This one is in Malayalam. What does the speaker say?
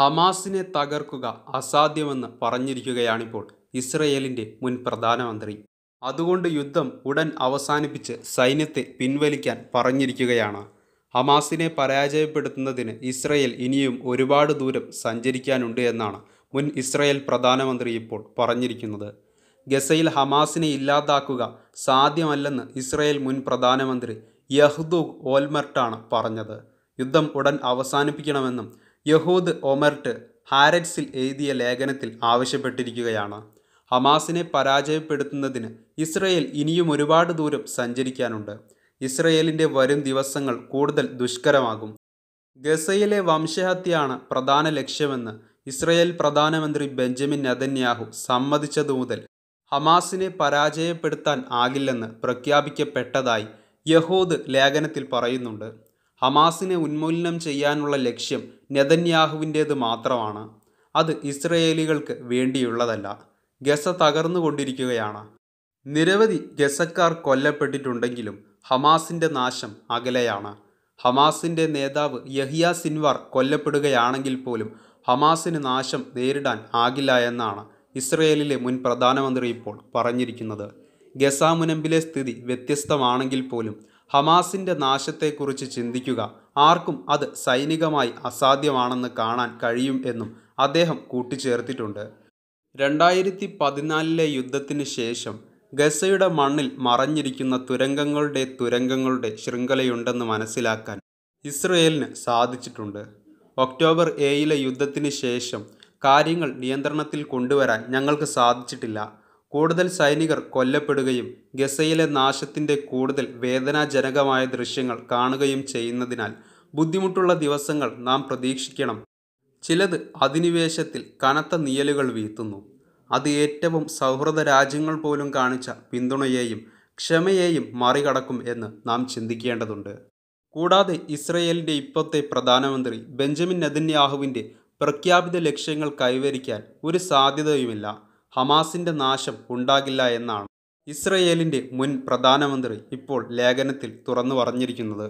ഹമാസിനെ തകർക്കുക അസാധ്യമെന്ന് പറഞ്ഞിരിക്കുകയാണിപ്പോൾ ഇസ്രയേലിൻ്റെ മുൻ പ്രധാനമന്ത്രി അതുകൊണ്ട് യുദ്ധം ഉടൻ അവസാനിപ്പിച്ച് സൈന്യത്തെ പിൻവലിക്കാൻ പറഞ്ഞിരിക്കുകയാണ് ഹമാസിനെ പരാജയപ്പെടുത്തുന്നതിന് ഇസ്രയേൽ ഇനിയും ഒരുപാട് ദൂരം സഞ്ചരിക്കാനുണ്ട് എന്നാണ് മുൻ ഇസ്രയേൽ പ്രധാനമന്ത്രി ഇപ്പോൾ പറഞ്ഞിരിക്കുന്നത് ഗസയിൽ ഹമാസിനെ ഇല്ലാതാക്കുക സാധ്യമല്ലെന്ന് ഇസ്രയേൽ മുൻ പ്രധാനമന്ത്രി യഹ്ദൂഖ് ഓൽമർട്ടാണ് പറഞ്ഞത് യുദ്ധം ഉടൻ അവസാനിപ്പിക്കണമെന്നും യഹൂദ് ഒമർട്ട് ഹാരറ്റ്സിൽ എഴുതിയ ലേഖനത്തിൽ ആവശ്യപ്പെട്ടിരിക്കുകയാണ് ഹമാസിനെ പരാജയപ്പെടുത്തുന്നതിന് ഇസ്രയേൽ ഇനിയും ഒരുപാട് ദൂരം സഞ്ചരിക്കാനുണ്ട് ഇസ്രയേലിൻ്റെ വരും ദിവസങ്ങൾ കൂടുതൽ ദുഷ്കരമാകും ഗസയിലെ വംശഹത്യയാണ് പ്രധാന ലക്ഷ്യമെന്ന് ഇസ്രയേൽ പ്രധാനമന്ത്രി ബെഞ്ചമിൻ നതന്യാഹു സമ്മതിച്ചതു മുതൽ ഹമാസിനെ പരാജയപ്പെടുത്താൻ ആകില്ലെന്ന് പ്രഖ്യാപിക്കപ്പെട്ടതായി യഹൂദ് ലേഖനത്തിൽ പറയുന്നുണ്ട് ഹമാസിനെ ഉന്മൂലനം ചെയ്യാനുള്ള ലക്ഷ്യം നെതന്യാഹുവിൻ്റേത് മാത്രമാണ് അത് ഇസ്രയേലികൾക്ക് വേണ്ടിയുള്ളതല്ല ഗസ തകർന്നുകൊണ്ടിരിക്കുകയാണ് നിരവധി ഗസക്കാർ കൊല്ലപ്പെട്ടിട്ടുണ്ടെങ്കിലും ഹമാസിൻ്റെ നാശം അകലെയാണ് ഹമാസിൻ്റെ നേതാവ് യഹിയ സിൻവാർ കൊല്ലപ്പെടുകയാണെങ്കിൽ പോലും ഹമാസിന് നാശം നേരിടാൻ ആകില്ല എന്നാണ് ഇസ്രയേലിലെ മുൻ പ്രധാനമന്ത്രി ഇപ്പോൾ പറഞ്ഞിരിക്കുന്നത് ഗസാമുനമ്പിലെ സ്ഥിതി വ്യത്യസ്തമാണെങ്കിൽ പോലും ഹമാസിൻ്റെ നാശത്തെക്കുറിച്ച് ചിന്തിക്കുക ആർക്കും അത് സൈനികമായി അസാധ്യമാണെന്ന് കാണാൻ കഴിയും എന്നും അദ്ദേഹം കൂട്ടിച്ചേർത്തിട്ടുണ്ട് രണ്ടായിരത്തി പതിനാലിലെ യുദ്ധത്തിന് ശേഷം ഗസയുടെ മണ്ണിൽ മറഞ്ഞിരിക്കുന്ന തുരങ്കങ്ങളുടെ തുരങ്കങ്ങളുടെ ശൃംഖലയുണ്ടെന്ന് മനസ്സിലാക്കാൻ ഇസ്രയേലിന് സാധിച്ചിട്ടുണ്ട് ഒക്ടോബർ ഏയിലെ യുദ്ധത്തിന് ശേഷം കാര്യങ്ങൾ നിയന്ത്രണത്തിൽ കൊണ്ടുവരാൻ ഞങ്ങൾക്ക് സാധിച്ചിട്ടില്ല കൂടുതൽ സൈനികർ കൊല്ലപ്പെടുകയും ഗസയിലെ നാശത്തിൻ്റെ കൂടുതൽ വേദനാജനകമായ ദൃശ്യങ്ങൾ കാണുകയും ചെയ്യുന്നതിനാൽ ബുദ്ധിമുട്ടുള്ള ദിവസങ്ങൾ നാം പ്രതീക്ഷിക്കണം ചിലത് അധിനിവേശത്തിൽ കനത്ത നിയലുകൾ വീത്തുന്നു അത് ഏറ്റവും സൗഹൃദ രാജ്യങ്ങൾ പോലും കാണിച്ച പിന്തുണയെയും ക്ഷമയെയും മറികടക്കും എന്ന് നാം ചിന്തിക്കേണ്ടതുണ്ട് കൂടാതെ ഇസ്രയേലിൻ്റെ ഇപ്പോഴത്തെ പ്രധാനമന്ത്രി ബെഞ്ചമിൻ നെതന്യാഹുവിൻ്റെ പ്രഖ്യാപിത ലക്ഷ്യങ്ങൾ കൈവരിക്കാൻ ഒരു സാധ്യതയുമില്ല ഹമാസിന്റെ നാശം ഉണ്ടാകില്ല എന്നാണ് ഇസ്രയേലിന്റെ മുൻ പ്രധാനമന്ത്രി ഇപ്പോൾ ലേഖനത്തിൽ തുറന്നു പറഞ്ഞിരിക്കുന്നത്